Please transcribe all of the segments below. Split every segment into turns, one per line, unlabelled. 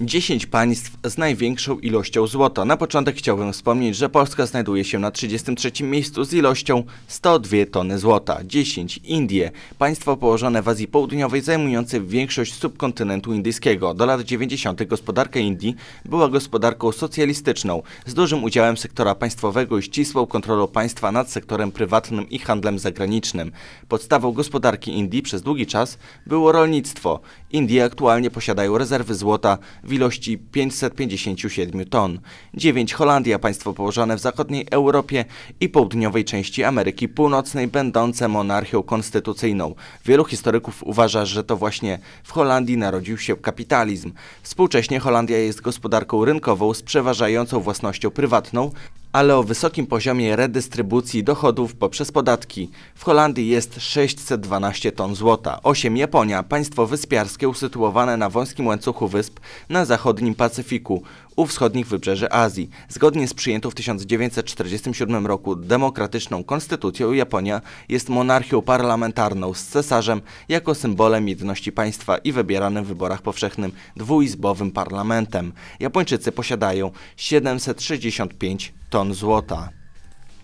10 państw z największą ilością złota. Na początek chciałbym wspomnieć, że Polska znajduje się na 33 miejscu z ilością 102 tony złota. 10 Indie, państwo położone w Azji Południowej zajmujące większość subkontynentu indyjskiego. Do lat 90. gospodarka Indii była gospodarką socjalistyczną z dużym udziałem sektora państwowego i ścisłą kontrolą państwa nad sektorem prywatnym i handlem zagranicznym. Podstawą gospodarki Indii przez długi czas było rolnictwo. Indie aktualnie posiadają rezerwy złota w ilości 557 ton. 9 Holandia, państwo położone w zachodniej Europie i południowej części Ameryki Północnej, będące monarchią konstytucyjną. Wielu historyków uważa, że to właśnie w Holandii narodził się kapitalizm. Współcześnie Holandia jest gospodarką rynkową z przeważającą własnością prywatną, ale o wysokim poziomie redystrybucji dochodów poprzez podatki. W Holandii jest 612 ton złota, 8 Japonia, państwo wyspiarskie usytuowane na wąskim łańcuchu wysp na zachodnim Pacyfiku, u wschodnich wybrzeży Azji. Zgodnie z przyjętą w 1947 roku demokratyczną konstytucją Japonia jest monarchią parlamentarną z cesarzem jako symbolem jedności państwa i wybieranym w wyborach powszechnym dwuizbowym parlamentem. Japończycy posiadają 765 ton złota.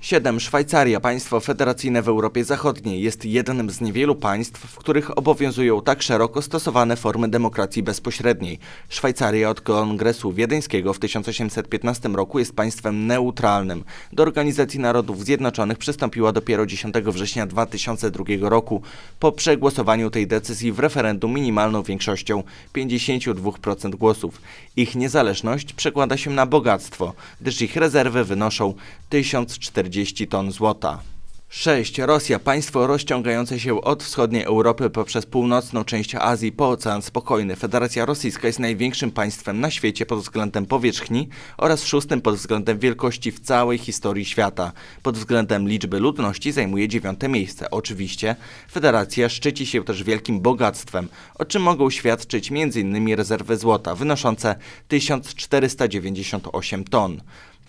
7. Szwajcaria, państwo federacyjne w Europie Zachodniej, jest jednym z niewielu państw, w których obowiązują tak szeroko stosowane formy demokracji bezpośredniej. Szwajcaria od Kongresu Wiedeńskiego w 1815 roku jest państwem neutralnym. Do Organizacji Narodów Zjednoczonych przystąpiła dopiero 10 września 2002 roku po przegłosowaniu tej decyzji w referendum minimalną większością 52% głosów. Ich niezależność przekłada się na bogactwo, gdyż ich rezerwy wynoszą 1040 40 ton złota. 6. Rosja, państwo rozciągające się od wschodniej Europy poprzez północną część Azji po Ocean Spokojny. Federacja Rosyjska jest największym państwem na świecie pod względem powierzchni oraz szóstym pod względem wielkości w całej historii świata. Pod względem liczby ludności zajmuje dziewiąte miejsce. Oczywiście federacja szczyci się też wielkim bogactwem, o czym mogą świadczyć m.in. rezerwy złota wynoszące 1498 ton.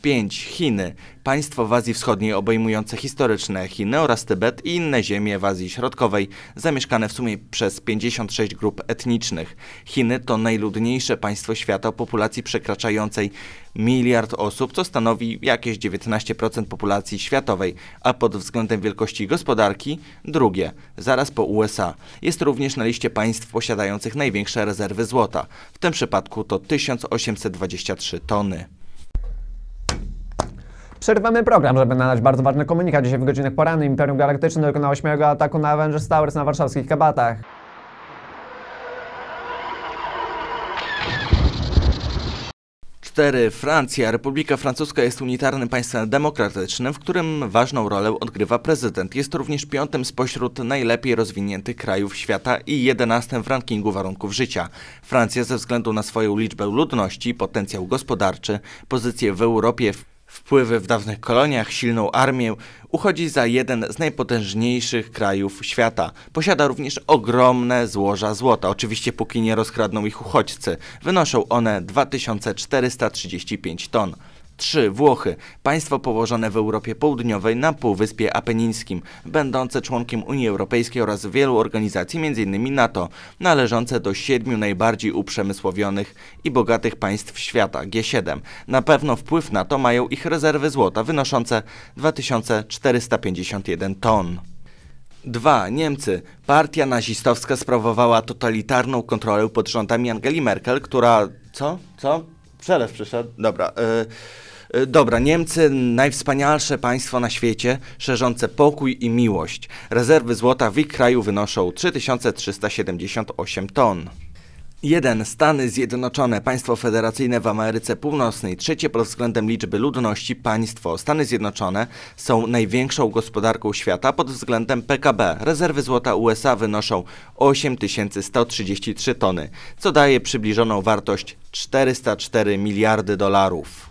5. Chiny. Państwo w Azji Wschodniej obejmujące historyczne Chiny oraz Tybet i inne ziemie w Azji Środkowej, zamieszkane w sumie przez 56 grup etnicznych. Chiny to najludniejsze państwo świata o populacji przekraczającej miliard osób, co stanowi jakieś 19% populacji światowej, a pod względem wielkości gospodarki drugie, zaraz po USA. Jest również na liście państw posiadających największe rezerwy złota. W tym przypadku to 1823 tony. Przerywamy program, żeby nadać bardzo ważny komunikat. Dzisiaj w godzinach porannych Imperium Galaktyczne dokonało śmiałego ataku na Avengers Towers na warszawskich kabatach. Francja. Republika Francuska jest unitarnym państwem demokratycznym, w którym ważną rolę odgrywa prezydent. Jest również piątym spośród najlepiej rozwiniętych krajów świata i jedenastym w rankingu warunków życia. Francja ze względu na swoją liczbę ludności, potencjał gospodarczy, pozycję w Europie, wpływy w dawnych koloniach, silną armię, uchodzi za jeden z najpotężniejszych krajów świata. Posiada również ogromne złoża złota, oczywiście póki nie rozkradną ich uchodźcy. Wynoszą one 2435 ton. 3. Włochy. Państwo położone w Europie Południowej na Półwyspie Apenińskim, będące członkiem Unii Europejskiej oraz wielu organizacji, m.in. NATO, należące do siedmiu najbardziej uprzemysłowionych i bogatych państw świata G7. Na pewno wpływ na to mają ich rezerwy złota wynoszące 2451 ton. 2. Niemcy. Partia nazistowska sprawowała totalitarną kontrolę pod rządami Angeli Merkel, która... Co? Co? Przelew przyszedł. Dobra. Y E, dobra, Niemcy najwspanialsze państwo na świecie, szerzące pokój i miłość. Rezerwy złota w ich kraju wynoszą 3378 ton. 1. Stany Zjednoczone, państwo federacyjne w Ameryce Północnej, trzecie pod względem liczby ludności państwo. Stany Zjednoczone są największą gospodarką świata pod względem PKB. Rezerwy złota USA wynoszą 8133 tony, co daje przybliżoną wartość 404 miliardy dolarów.